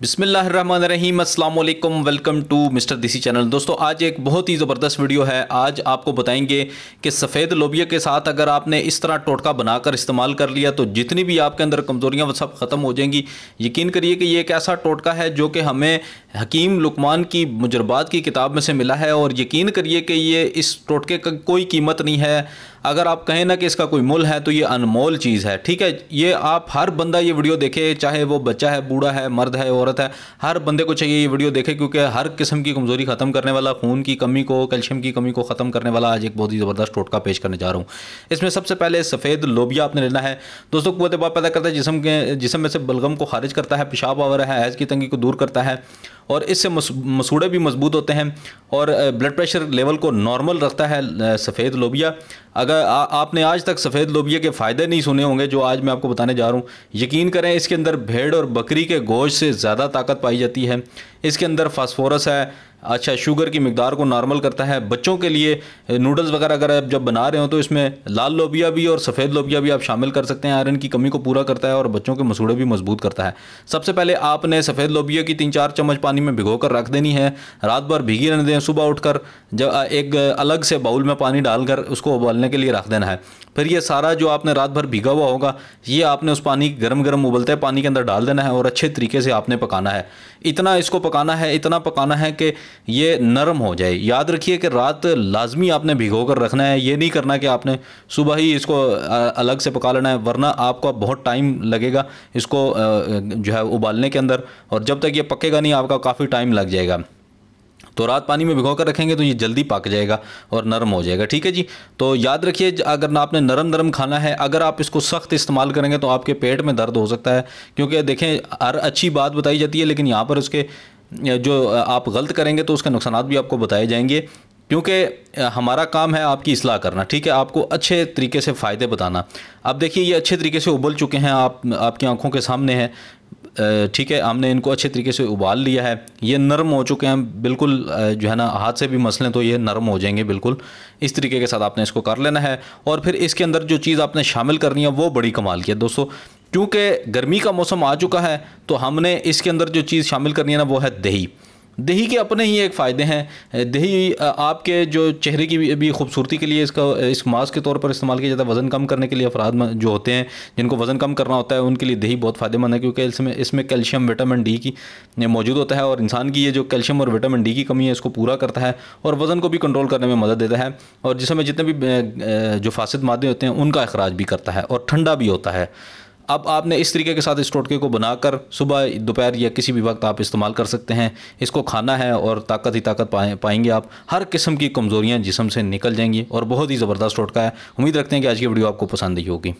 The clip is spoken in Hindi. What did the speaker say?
बिसमीम अल्लाम welcome to mister Desi channel दोस्तों आज एक बहुत ही ज़बरदस्त वीडियो है आज आपको बताएंगे कि सफ़ेद लोबिया के साथ अगर आपने इस तरह टोटका बनाकर इस्तेमाल कर लिया तो जितनी भी आपके अंदर कमज़ोरियाँ वो सब ख़त्म हो जाएंगी यकीन करिए कि ये एक ऐसा टोटका है जो कि हमें हकीम लुकमान की मुजरबात की किताब में से मिला है और यकीन करिए कि ये इस टोटके का कोई कीमत नहीं है अगर आप कहें ना कि इसका कोई मूल है तो ये अनमोल चीज़ है ठीक है ये आप हर बंदा ये वीडियो देखे चाहे वो बच्चा है बूढ़ा है मर्द है औरत है हर बंदे को चाहिए ये वीडियो देखे क्योंकि हर किस्म की कमज़ोरी ख़त्म करने वाला खून की कमी को कैल्शियम की कमी को ख़त्म करने वाला आज एक बहुत ही ज़बरदस्त टोटका पेश करने जा रहा हूँ इसमें सबसे पहले सफ़ेद लोबिया आपने लेना है दोस्तों कुत बाप पैदा करता है जिसम के जिसम में से बलगम को खारिज करता है पेशाब आवर है हैज़ की तंगी को दूर करता है और इससे मसूड़े भी मजबूत होते हैं और ब्लड प्रेशर लेवल को नॉर्मल रखता है सफ़ेद लोबिया अगर आ, आपने आज तक सफ़ेद लोबिया के फ़ायदे नहीं सुने होंगे जो आज मैं आपको बताने जा रहा हूँ यकीन करें इसके अंदर भेड़ और बकरी के गोश से ज़्यादा ताकत पाई जाती है इसके अंदर फास्फोरस है अच्छा शुगर की मकदार को नॉर्मल करता है बच्चों के लिए नूडल्स वगैरह अगर आप जब बना रहे हो तो इसमें लाल लोबिया भी और सफ़ेद लोबिया भी आप शामिल कर सकते हैं आयरन की कमी को पूरा करता है और बच्चों के मसूड़े भी मजबूत करता है सबसे पहले आपने सफ़ेद लोबिया की तीन चार चम्मच पानी में भिगो कर रख देनी है रात भर भीगी रहने दें सुबह उठ कर जब एक अलग से बाउल में पानी डालकर उसको उबालने के लिए रख देना है फिर ये सारा जो आपने रात भर भीगा हुआ होगा ये आपने उस पानी गर्म गर्म उबलते पानी के अंदर डाल देना है और अच्छे तरीके से आपने पकाना है इतना इसको पकाना है इतना पकाना है कि ये नरम हो जाए याद रखिए कि रात लाजमी आपने भिगो कर रखना है ये नहीं करना कि आपने सुबह ही इसको अलग से पका लेना है वरना आपको बहुत टाइम लगेगा इसको जो है उबालने के अंदर और जब तक ये पकेगा नहीं आपका काफ़ी टाइम लग जाएगा तो रात पानी में भिगो कर रखेंगे तो ये जल्दी पक जाएगा और नरम हो जाएगा ठीक है जी तो याद रखिए अगर ना आपने नरम नरम खाना है अगर आप इसको सख्त इस्तेमाल करेंगे तो आपके पेट में दर्द हो सकता है क्योंकि देखें हर अच्छी बात बताई जाती है लेकिन यहाँ पर उसके जो आप गलत करेंगे तो उसके नुकसान भी आपको बताए जाएंगे क्योंकि हमारा काम है आपकी असलाह करना ठीक है आपको अच्छे तरीके से फ़ायदे बताना अब देखिए ये अच्छे तरीके से उबल चुके हैं आप आपकी आंखों के सामने हैं ठीक है हमने इनको अच्छे तरीके से उबाल लिया है ये नरम हो चुके हैं बिल्कुल जो है ना हाथ से भी मसलें तो ये नरम हो जाएंगे बिल्कुल इस तरीके के साथ आपने इसको कर लेना है और फिर इसके अंदर जो चीज़ आपने शामिल करनी है वो बड़ी कमाल की है दोस्तों क्योंकि गर्मी का मौसम आ चुका है तो हमने इसके अंदर जो चीज़ शामिल करनी है ना वो है दही दही के अपने ही एक फ़ायदे हैं दही आपके जो चेहरे की भी खूबसूरती के लिए इसका इस मास्क के तौर पर इस्तेमाल किया जाता है वज़न कम करने के लिए अफराद जो होते हैं जिनको वज़न कम करना होता है उनके लिए दही बहुत फ़ायदेमंद है क्योंकि इसमें इसमें कैल्शियम विटामिन डी की मौजूद होता है और इंसान की ये जो कैल्शियम और विटामिन डी की कमी है इसको पूरा करता है और वज़न को भी कंट्रोल करने में मदद देता है और जिसमें जितने भी जो फासद मादे होते हैं उनका अखराज भी करता है और ठंडा भी होता है अब आपने इस तरीके के साथ इस टोटके को बनाकर सुबह दोपहर या किसी भी वक्त आप इस्तेमाल कर सकते हैं इसको खाना है और ताकत ही ताकत पाए पाएंगे आप हर किस्म की कमज़ोरियाँ जिसम से निकल जाएंगी और बहुत ही ज़बरदस्त टोटका है उम्मीद रखते हैं कि आज की वीडियो आपको पसंद ही होगी